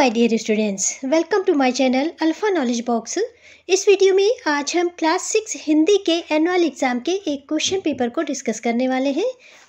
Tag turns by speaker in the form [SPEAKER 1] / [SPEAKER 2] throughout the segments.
[SPEAKER 1] my dear students welcome to my channel alpha knowledge box इस video में आज हम क्लास सिक्स हिंदी के एनुअल एग्ज़ाम के एक क्वेश्चन पेपर को डिस्कस करने वाले हैं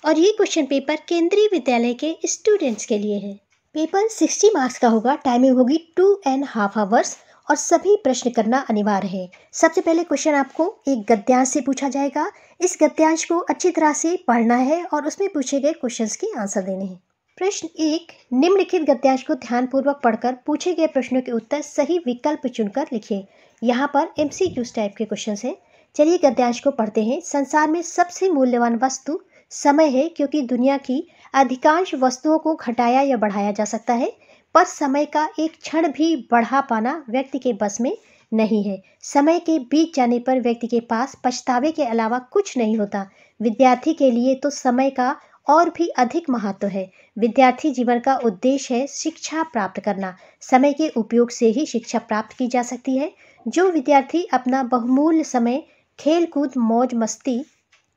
[SPEAKER 1] और ये क्वेश्चन पेपर केंद्रीय विद्यालय के स्टूडेंट्स के लिए है पेपर सिक्सटी मार्क्स का होगा टाइमिंग होगी टू एंड हाफ आवर्स और सभी प्रश्न करना अनिवार्य है सबसे पहले क्वेश्चन आपको एक गद्यांश से पूछा जाएगा इस गद्यांश को अच्छी तरह से पढ़ना है और उसमें पूछे गए क्वेश्चन के आंसर देने हैं प्रश्न एक निम्नलिखित गद्यांश को ध्यानपूर्वक पढ़कर पूछे गए प्रश्नों के उत्तर सही विकल्प चुनकर लिखिए यहाँ पर एम सी क्यूज टाइप के क्वेश्चन हैं चलिए गद्यांश को पढ़ते हैं संसार में सबसे मूल्यवान वस्तु समय है क्योंकि दुनिया की अधिकांश वस्तुओं को घटाया या बढ़ाया जा सकता है पर समय का एक क्षण भी बढ़ा पाना व्यक्ति के बस में नहीं है समय के बीच जाने पर व्यक्ति के पास पछतावे के अलावा कुछ नहीं होता विद्यार्थी के लिए तो समय का और भी अधिक महत्व है विद्यार्थी जीवन का उद्देश्य है शिक्षा प्राप्त करना समय के उपयोग से ही शिक्षा प्राप्त की जा सकती है जो विद्यार्थी अपना बहुमूल्य समय खेलकूद मौज मस्ती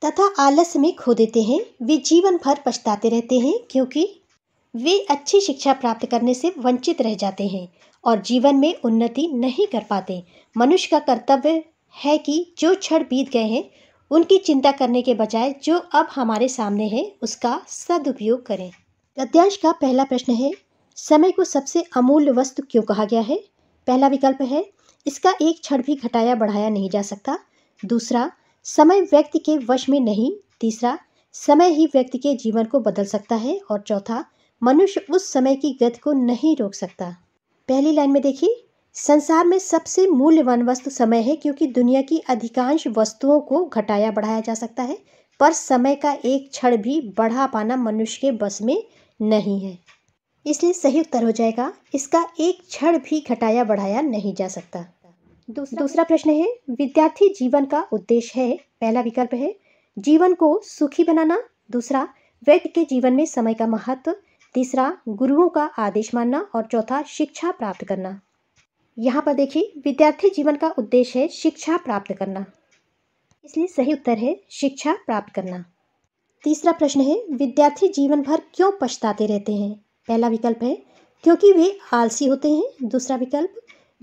[SPEAKER 1] तथा आलस में खो देते हैं वे जीवन भर पछताते रहते हैं क्योंकि वे अच्छी शिक्षा प्राप्त करने से वंचित रह जाते हैं और जीवन में उन्नति नहीं कर पाते मनुष्य का कर्तव्य है कि जो क्षण बीत गए हैं उनकी चिंता करने के बजाय जो अब हमारे सामने है उसका सदुपयोग करें गद्यांश का पहला प्रश्न है समय को सबसे अमूल्य वस्तु क्यों कहा गया है पहला विकल्प है इसका एक क्षण भी घटाया बढ़ाया नहीं जा सकता दूसरा समय व्यक्ति के वश में नहीं तीसरा समय ही व्यक्ति के जीवन को बदल सकता है और चौथा मनुष्य उस समय की गति को नहीं रोक सकता पहली लाइन में देखिए संसार में सबसे मूल्यवान वस्तु समय है क्योंकि दुनिया की अधिकांश वस्तुओं को घटाया बढ़ाया जा सकता है पर समय का एक क्षण भी बढ़ा पाना मनुष्य के बस में नहीं है इसलिए सही उत्तर हो जाएगा इसका एक क्षण भी घटाया बढ़ाया नहीं जा सकता दूसरा, दूसरा प्रश्न है विद्यार्थी जीवन का उद्देश्य है पहला विकल्प है जीवन को सुखी बनाना दूसरा व्यक्ति के जीवन में समय का महत्व तीसरा गुरुओं का आदेश मानना और चौथा शिक्षा प्राप्त करना यहाँ पर देखिए विद्यार्थी जीवन का उद्देश्य है शिक्षा प्राप्त करना इसलिए सही उत्तर है शिक्षा प्राप्त करना तीसरा प्रश्न है विद्यार्थी जीवन भर क्यों पछताते रहते हैं पहला विकल्प है क्योंकि वे आलसी होते हैं दूसरा विकल्प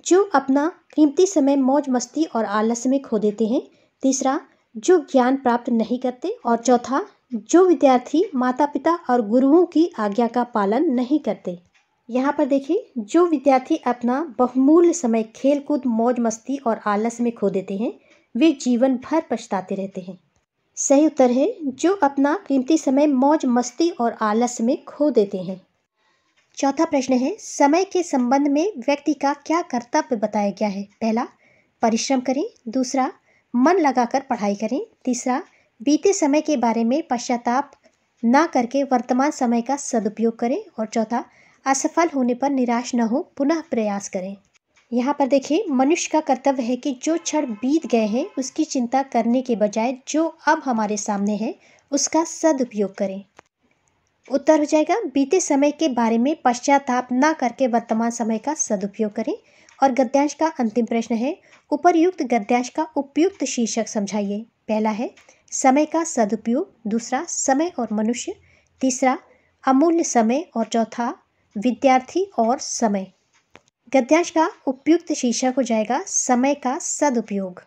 [SPEAKER 1] जो अपना कीमती समय मौज मस्ती और आलस्य में खो देते हैं तीसरा जो ज्ञान प्राप्त नहीं करते और चौथा जो विद्यार्थी माता पिता और गुरुओं की आज्ञा का पालन नहीं करते यहाँ पर देखिए जो विद्यार्थी अपना बहुमूल्य समय खेलकूद मौज मस्ती और आलस में खो देते हैं वे जीवन भर पछताते रहते हैं सही उत्तर है जो अपना कीमती समय मौज मस्ती और आलस में खो देते हैं चौथा प्रश्न है समय के संबंध में व्यक्ति का क्या कर्तव्य बताया गया है पहला परिश्रम करें दूसरा मन लगाकर पढ़ाई करें तीसरा बीते समय के बारे में पश्चाताप ना करके वर्तमान समय का सदुपयोग करें और चौथा असफल होने पर निराश न हो पुनः प्रयास करें यहाँ पर देखिए मनुष्य का कर्तव्य है कि जो क्षण बीत गए हैं उसकी चिंता करने के बजाय जो अब हमारे सामने है उसका सदुपयोग करें उत्तर हो जाएगा बीते समय के बारे में पश्चाताप ना करके वर्तमान समय का सदुपयोग करें और गद्यांश का अंतिम प्रश्न है उपरयुक्त गद्यांश का उपयुक्त शीर्षक समझाइए पहला है समय का सदुपयोग दूसरा समय और मनुष्य तीसरा अमूल्य समय और चौथा विद्यार्थी और समय गद्यांश का उपयुक्त शीर्षक हो जाएगा समय का सदुपयोग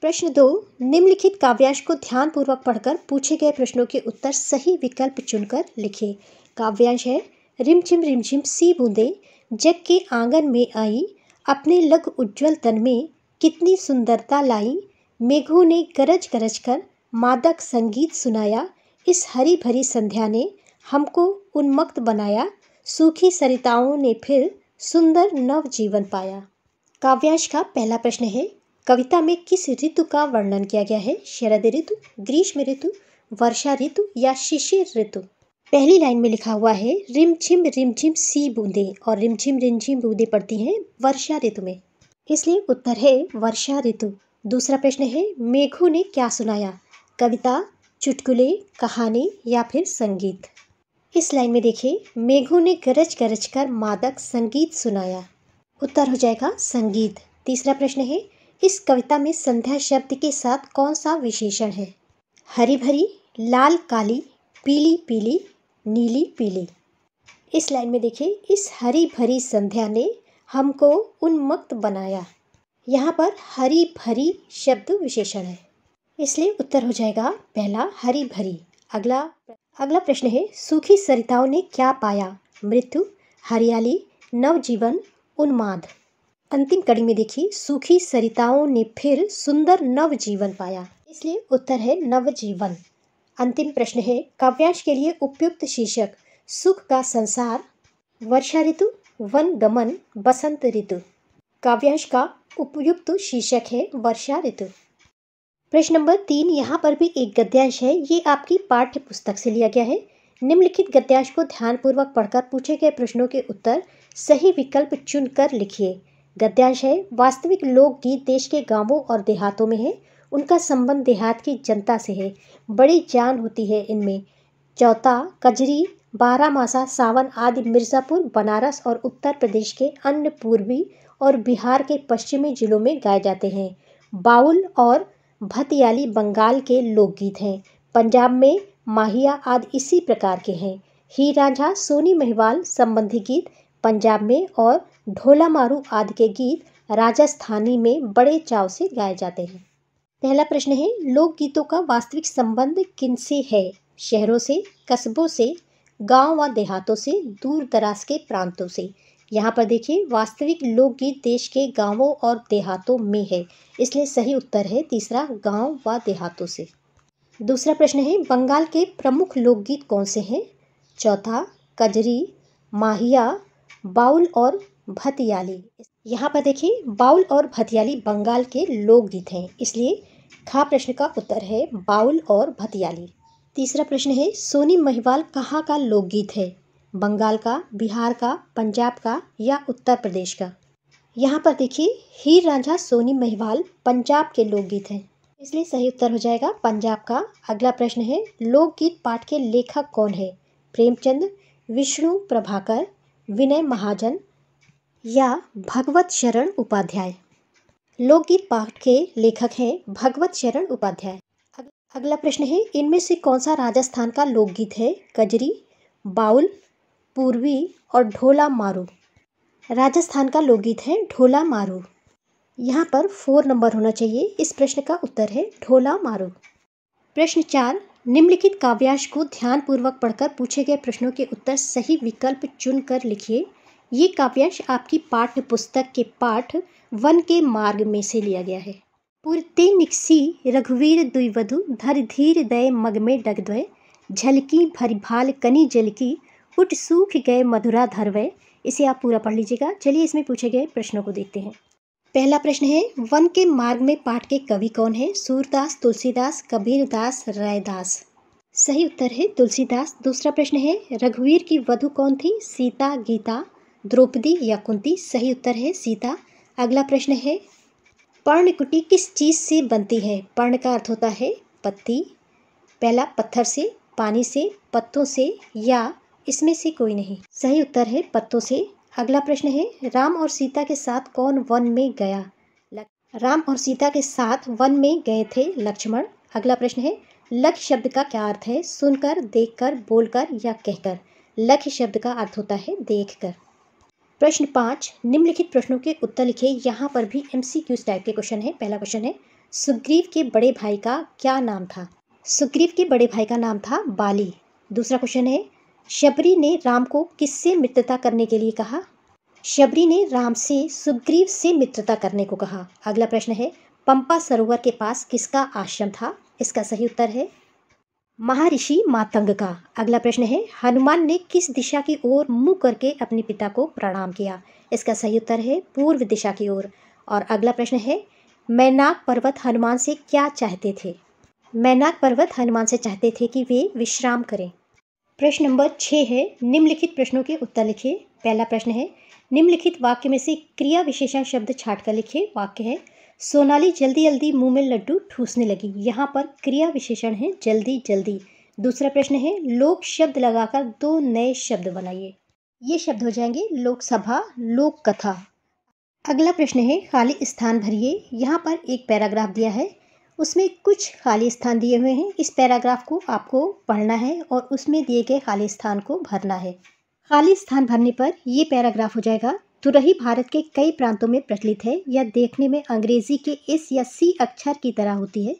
[SPEAKER 1] प्रश्न दो निम्नलिखित काव्यांश को ध्यानपूर्वक पढ़कर पूछे गए प्रश्नों के उत्तर सही विकल्प चुनकर लिखे काव्यांश है रिमझिम रिमझिम सी बूंदे जग के आंगन में आई अपने लग उज्जवल तन में कितनी सुंदरता लाई मेघों ने गरज गरज कर मादक संगीत सुनाया इस हरी भरी संध्या ने हमको उन्मक्त बनाया सूखी सरिताओं ने फिर सुंदर नवजीवन पाया काव्यांश का पहला प्रश्न है कविता में किस ऋतु का वर्णन किया गया है शरद ऋतु ग्रीष्म ऋतु वर्षा ऋतु या शिशिर ऋतु पहली लाइन में लिखा हुआ है रिमझिम रिमझिम सी बूंदे और रिमझिम रिमझिम बूंदे पड़ती हैं वर्षा ऋतु में इसलिए उत्तर है वर्षा ऋतु दूसरा प्रश्न है मेघू ने क्या सुनाया कविता चुटकुले कहानी या फिर संगीत इस लाइन में देखिए मेघों ने गरज गरज कर मादक संगीत सुनाया उत्तर हो जाएगा संगीत तीसरा प्रश्न है इस कविता में संध्या शब्द के साथ कौन सा विशेषण है हरी भरी लाल काली पीली पीली नीली पीली इस लाइन में देखिए इस हरी भरी संध्या ने हमको उन्मुक्त बनाया यहाँ पर हरी भरी शब्द विशेषण है इसलिए उत्तर हो जाएगा पहला हरी भरी अगला अगला प्रश्न है सूखी सरिताओं ने क्या पाया मृत्यु हरियाली नवजीवन उन्माद अंतिम कड़ी में देखिए सूखी सरिताओं ने फिर सुंदर नवजीवन पाया इसलिए उत्तर है नवजीवन अंतिम प्रश्न है काव्यांश के लिए उपयुक्त शीर्षक सुख का संसार वर्षा ऋतु वन गमन बसंत ऋतु काव्यांश का उपयुक्त शीर्षक है वर्षा ऋतु प्रश्न नंबर तीन यहाँ पर भी एक गद्यांश है ये आपकी पाठ्य पुस्तक से लिया गया है निम्नलिखित गद्यांश को ध्यानपूर्वक पढ़कर पूछे गए प्रश्नों के उत्तर सही विकल्प चुनकर लिखिए गद्यांश है वास्तविक लोकगीत देश के गांवों और देहातों में है उनका संबंध देहात की जनता से है बड़ी जान होती है इनमें चौथा कजरी बारामासा सावन आदि मिर्ज़ापुर बनारस और उत्तर प्रदेश के अन्य पूर्वी और बिहार के पश्चिमी जिलों में गाए जाते हैं बाउल और भतियाली बंगाल के लोकगीत हैं पंजाब में माहिया आदि इसी प्रकार के हैं ही राजा सोनी महवाल संबंधी गीत पंजाब में और ढोला मारू आदि के गीत राजस्थानी में बड़े चाव से गाए जाते हैं पहला प्रश्न है लोकगीतों का वास्तविक संबंध किनसे है शहरों से कस्बों से गांव व देहातों से दूर दराज के प्रांतों से यहाँ पर देखिए वास्तविक लोकगीत देश के गांवों और देहातों में है इसलिए सही उत्तर है तीसरा गांव व देहातों से दूसरा प्रश्न है बंगाल के प्रमुख लोकगीत कौन से हैं चौथा कजरी माहिया बाउल और भतियाली यहाँ पर देखिए बाउल और भतियाली बंगाल के लोकगीत हैं इसलिए खा प्रश्न का उत्तर है बाउल और भतियाली तीसरा प्रश्न है सोनी महिवाल कहाँ का लोकगीत है बंगाल का बिहार का पंजाब का या उत्तर प्रदेश का यहाँ पर देखिए हीर राजा सोनी महिवाल पंजाब के लोकगीत हैं इसलिए सही उत्तर हो जाएगा पंजाब का अगला प्रश्न है लोकगीत पाठ के लेखक कौन है प्रेमचंद विष्णु प्रभाकर विनय महाजन या भगवत शरण उपाध्याय लोकगीत पाठ के लेखक हैं भगवत शरण उपाध्याय अगला प्रश्न है इनमें से कौन सा राजस्थान का लोकगीत है कजरी बाउल पूर्वी और ढोला मारू राजस्थान का लोकगीत है ढोला मारू यहाँ पर फोर नंबर होना चाहिए इस प्रश्न का उत्तर है ढोला मारू प्रश्न चार निम्नलिखित काव्यांश को ध्यानपूर्वक पढ़कर पूछे गए प्रश्नों के उत्तर सही विकल्प चुन कर लिखिए ये काव्यांश आपकी पाठ्य पुस्तक के पाठ वन के मार्ग में से लिया गया है पूर्ति निकसी रघुवीर द्विवधु धर धीर दय मग में डगद्वय झलकी भरिभाल कनी जलकी फुट सूख गए मधुरा धरवे इसे आप पूरा पढ़ लीजिएगा चलिए इसमें पूछे गए प्रश्नों को देखते हैं पहला प्रश्न है वन के मार्ग में पाठ के कवि कौन है सूरदास तुलसीदास कबीरदास रायदास सही उत्तर है तुलसीदास दूसरा प्रश्न है रघुवीर की वधु कौन थी सीता गीता द्रौपदी या कुंती सही उत्तर है सीता अगला प्रश्न है पर्णकुटी किस चीज़ से बनती है पर्ण का अर्थ होता है पत्ती पहला पत्थर से पानी से पत्तों से या इसमें से कोई नहीं सही उत्तर है पत्तों से अगला प्रश्न है राम और सीता के साथ कौन वन में गया राम और सीता के साथ वन में गए थे लक्ष्मण अगला प्रश्न है लख शब्द का क्या अर्थ है सुनकर देखकर बोलकर या कहकर लख शब्द का अर्थ होता है देखकर प्रश्न पाँच निम्नलिखित प्रश्नों के उत्तर लिखे यहाँ पर भी एम सी क्यूज टाइप के क्वेश्चन है पहला क्वेश्चन है सुग्रीव के बड़े भाई का क्या नाम था सुग्रीव के बड़े भाई का नाम था बाली दूसरा क्वेश्चन है शबरी ने राम को किससे मित्रता करने के लिए कहा शबरी ने राम से सुग्रीव से मित्रता करने को कहा अगला प्रश्न है पंपा सरोवर के पास किसका आश्रम था इसका सही उत्तर है महर्षि मातंग का अगला प्रश्न है हनुमान ने किस दिशा की ओर मुंह करके अपने पिता को प्रणाम किया इसका सही उत्तर है पूर्व दिशा की ओर और अगला प्रश्न है मैनाक पर्वत हनुमान से क्या चाहते थे मैनाक पर्वत हनुमान से चाहते थे कि वे विश्राम करें प्रश्न नंबर छः है निम्नलिखित प्रश्नों के उत्तर लिखिए पहला प्रश्न है निम्नलिखित वाक्य में से क्रिया विशेषण शब्द छाट कर लिखिए वाक्य है सोनाली जल्दी जल्दी मुंह में लड्डू ठूसने लगी यहाँ पर क्रिया विशेषण है जल्दी जल्दी दूसरा प्रश्न है लोक शब्द लगाकर दो नए शब्द बनाइए ये शब्द हो जाएंगे लोकसभा लोक कथा अगला प्रश्न है खाली स्थान भरिए यहाँ पर एक पैराग्राफ दिया है उसमें कुछ खाली स्थान दिए हुए हैं इस पैराग्राफ को आपको पढ़ना है और उसमें दिए गए खाली स्थान को भरना है खाली स्थान भरने पर यह पैराग्राफ हो जाएगा तुरही भारत के कई प्रांतों में प्रचलित है यह देखने में अंग्रेजी के एस या सी अक्षर की तरह होती है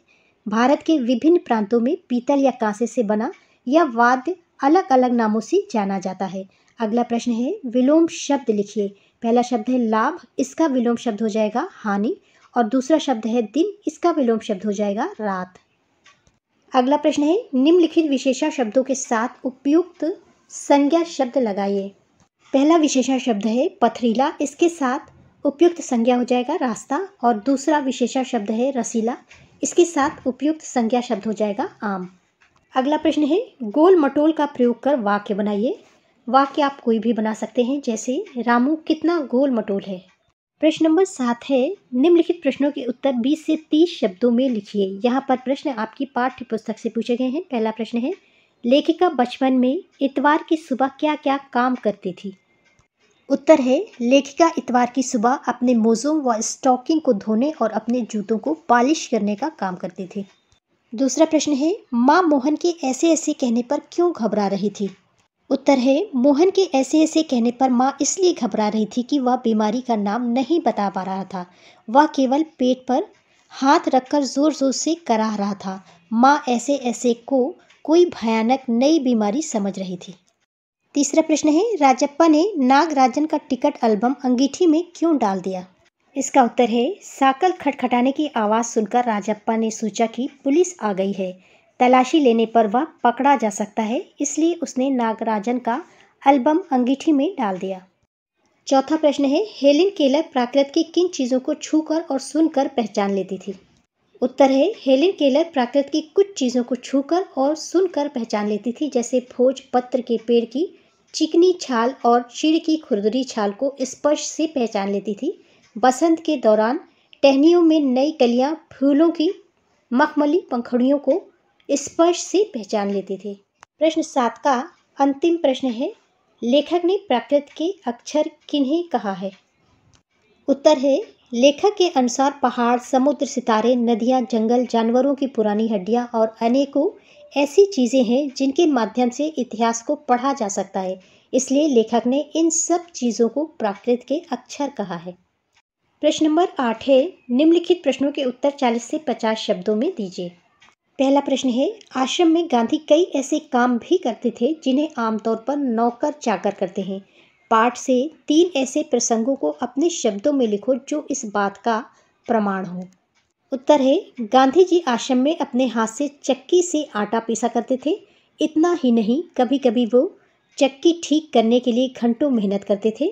[SPEAKER 1] भारत के विभिन्न प्रांतों में पीतल या कांसे से बना या वाद्य अलग अलग नामों से जाना जाता है अगला प्रश्न है विलोम शब्द लिखिए पहला शब्द है लाभ इसका विलोम शब्द हो जाएगा हानि और दूसरा शब्द है दिन इसका विलोम शब्द हो जाएगा रात अगला प्रश्न है निम्नलिखित विशेषा शब्दों के साथ उपयुक्त संज्ञा शब्द लगाइए पहला विशेषा शब्द है पथरीला इसके साथ उपयुक्त संज्ञा हो जाएगा रास्ता और दूसरा विशेषा शब्द है रसीला इसके साथ उपयुक्त संज्ञा शब्द हो जाएगा आम अगला प्रश्न है गोल मटोल का प्रयोग कर वाक्य बनाइए वाक्य आप कोई भी बना सकते हैं जैसे रामू कितना गोल मटोल है प्रश्न नंबर सात है निम्नलिखित प्रश्नों के उत्तर 20 से 30 शब्दों में लिखिए यहाँ पर प्रश्न आपकी पाठ्य पुस्तक से पूछे गए हैं पहला प्रश्न है लेखिका बचपन में इतवार की सुबह क्या क्या काम करती थी उत्तर है लेखिका इतवार की सुबह अपने मोज़ों व स्टॉकिंग को धोने और अपने जूतों को पॉलिश करने का काम करती थी दूसरा प्रश्न है माँ मोहन के ऐसे ऐसे कहने पर क्यों घबरा रही थी उत्तर है मोहन के ऐसे ऐसे कहने पर माँ इसलिए घबरा रही थी कि वह बीमारी का नाम नहीं बता पा रहा था वह केवल पेट पर हाथ रखकर जोर जोर से कराह रहा था माँ ऐसे ऐसे को कोई भयानक नई बीमारी समझ रही थी तीसरा प्रश्न है राजप्पा ने नागराजन का टिकट एल्बम अंगीठी में क्यों डाल दिया इसका उत्तर है साकल खटखटाने की आवाज़ सुनकर राजप्पा ने सोचा कि पुलिस आ गई है तलाशी लेने पर वह पकड़ा जा सकता है इसलिए उसने नागराजन का एल्बम अंगीठी में डाल दिया चौथा प्रश्न है हेलिन केलर प्राकृत की किन चीज़ों को छूकर और सुनकर पहचान लेती थी उत्तर है हेलिन केलर प्राकृत की कुछ चीज़ों को छूकर और सुनकर पहचान लेती थी जैसे भोज पत्र के पेड़ की चिकनी छाल और चिड़ की खुरदरी छाल को स्पर्श से पहचान लेती थी बसंत के दौरान टहनियों में नई कलियां फूलों की मखमली पंखड़ियों को स्पर्श से पहचान लेते थे प्रश्न सात का अंतिम प्रश्न है लेखक ने प्राकृत के अक्षर किन्हें कहा है उत्तर है लेखक के अनुसार पहाड़ समुद्र सितारे नदियाँ जंगल जानवरों की पुरानी हड्डियाँ और अनेकों ऐसी चीज़ें हैं जिनके माध्यम से इतिहास को पढ़ा जा सकता है इसलिए लेखक ने इन सब चीज़ों को प्राकृत के अक्षर कहा है प्रश्न नंबर आठ है निम्नलिखित प्रश्नों के उत्तर चालीस से पचास शब्दों में दीजिए पहला प्रश्न है आश्रम में गांधी कई ऐसे काम भी करते थे जिन्हें आमतौर पर नौकर चाकर करते हैं पाठ से तीन ऐसे प्रसंगों को अपने शब्दों में लिखो जो इस बात का प्रमाण हो उत्तर है गांधी जी आश्रम में अपने हाथ से चक्की से आटा पीसा करते थे इतना ही नहीं कभी कभी वो चक्की ठीक करने के लिए घंटों मेहनत करते थे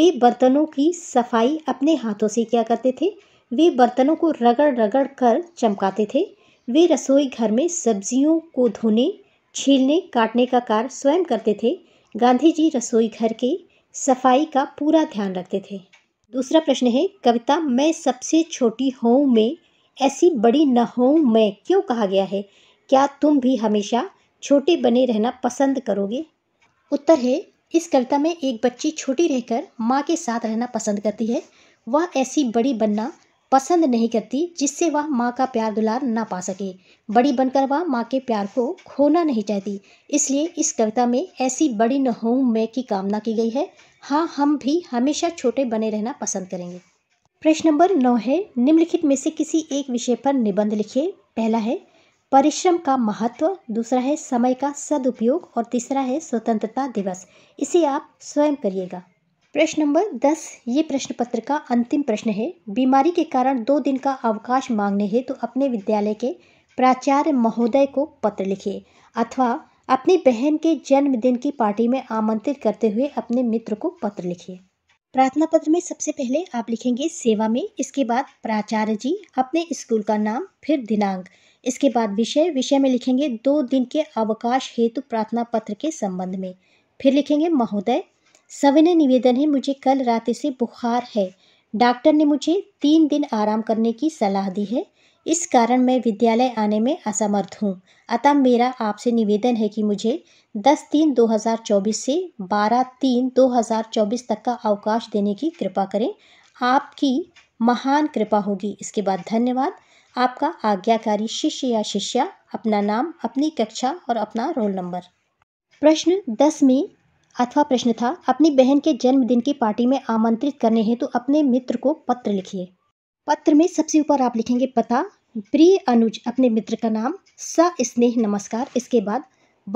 [SPEAKER 1] वे बर्तनों की सफाई अपने हाथों से किया करते थे वे बर्तनों को रगड़ रगड़ कर चमकाते थे वे रसोई घर में सब्जियों को धोने छीलने काटने का कार्य स्वयं करते थे गांधी जी रसोई घर के सफाई का पूरा ध्यान रखते थे दूसरा प्रश्न है कविता मैं सबसे छोटी हूँ में ऐसी बड़ी न हूँ मैं क्यों कहा गया है क्या तुम भी हमेशा छोटे बने रहना पसंद करोगे उत्तर है इस कविता में एक बच्ची छोटी रहकर माँ के साथ रहना पसंद करती है वह ऐसी बड़ी बनना पसंद नहीं करती जिससे वह माँ का प्यार दुलार ना पा सके बड़ी बनकर वह माँ के प्यार को खोना नहीं चाहती इसलिए इस कविता में ऐसी बड़ी न हों मैं की कामना की गई है हाँ हम भी हमेशा छोटे बने रहना पसंद करेंगे प्रश्न नंबर नौ है निम्नलिखित में से किसी एक विषय पर निबंध लिखिए पहला है परिश्रम का महत्व दूसरा है समय का सदुपयोग और तीसरा है स्वतंत्रता दिवस इसे आप स्वयं करिएगा प्रश्न नंबर दस ये प्रश्न पत्र का अंतिम प्रश्न है बीमारी के कारण दो दिन का अवकाश मांगने हेतु तो अपने विद्यालय के प्राचार्य महोदय को पत्र लिखिए अथवा अपनी बहन के जन्मदिन की पार्टी में आमंत्रित करते हुए अपने मित्र को पत्र लिखिए प्रार्थना पत्र में सबसे पहले आप लिखेंगे सेवा में इसके बाद प्राचार्य जी अपने स्कूल का नाम फिर दिनांक इसके बाद विषय विषय में लिखेंगे दो दिन के अवकाश हेतु प्रार्थना पत्र के संबंध में फिर लिखेंगे महोदय सविनय निवेदन है मुझे कल रात से बुखार है डॉक्टर ने मुझे तीन दिन आराम करने की सलाह दी है इस कारण मैं विद्यालय आने में असमर्थ हूँ अतः मेरा आपसे निवेदन है कि मुझे दस तीन दो हजार चौबीस से बारह तीन दो हजार चौबीस तक का अवकाश देने की कृपा करें आपकी महान कृपा होगी इसके बाद धन्यवाद आपका आज्ञाकारी शिष्य या शिष्या अपना नाम अपनी कक्षा और अपना रोल नंबर प्रश्न दस में अथवा प्रश्न था अपनी बहन के जन्मदिन की पार्टी में आमंत्रित करने हेतु तो अपने मित्र को पत्र लिखिए पत्र में सबसे ऊपर आप लिखेंगे पता प्रिय अनुज अपने मित्र का नाम स स्नेह नमस्कार इसके बाद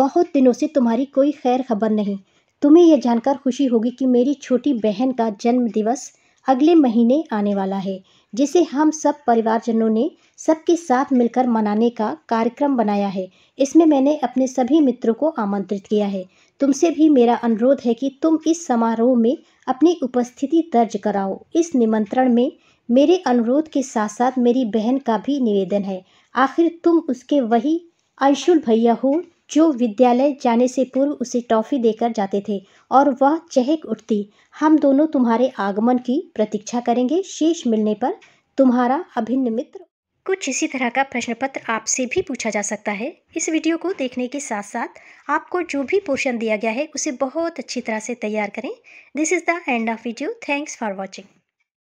[SPEAKER 1] बहुत दिनों से तुम्हारी कोई खैर खबर नहीं तुम्हें यह जानकर खुशी होगी कि मेरी छोटी बहन का जन्म दिवस अगले महीने आने वाला है जिसे हम सब परिवारजनों ने सबके साथ मिलकर मनाने का कार्यक्रम बनाया है इसमें मैंने अपने सभी मित्रों को आमंत्रित किया है तुमसे भी मेरा अनुरोध है कि तुम इस समारोह में अपनी उपस्थिति दर्ज कराओ इस निमंत्रण में मेरे अनुरोध के साथ साथ मेरी बहन का भी निवेदन है आखिर तुम उसके वही अंशुल भैया हो जो विद्यालय जाने से पूर्व उसे टॉफ़ी देकर जाते थे और वह चहक उठती हम दोनों तुम्हारे आगमन की प्रतीक्षा करेंगे शेष मिलने पर तुम्हारा अभिन्न मित्र कुछ इसी तरह का प्रश्न पत्र आपसे भी पूछा जा सकता है इस वीडियो को देखने के साथ साथ आपको जो भी पोर्शन दिया गया है उसे बहुत अच्छी तरह से तैयार करें this is the end of video thanks for watching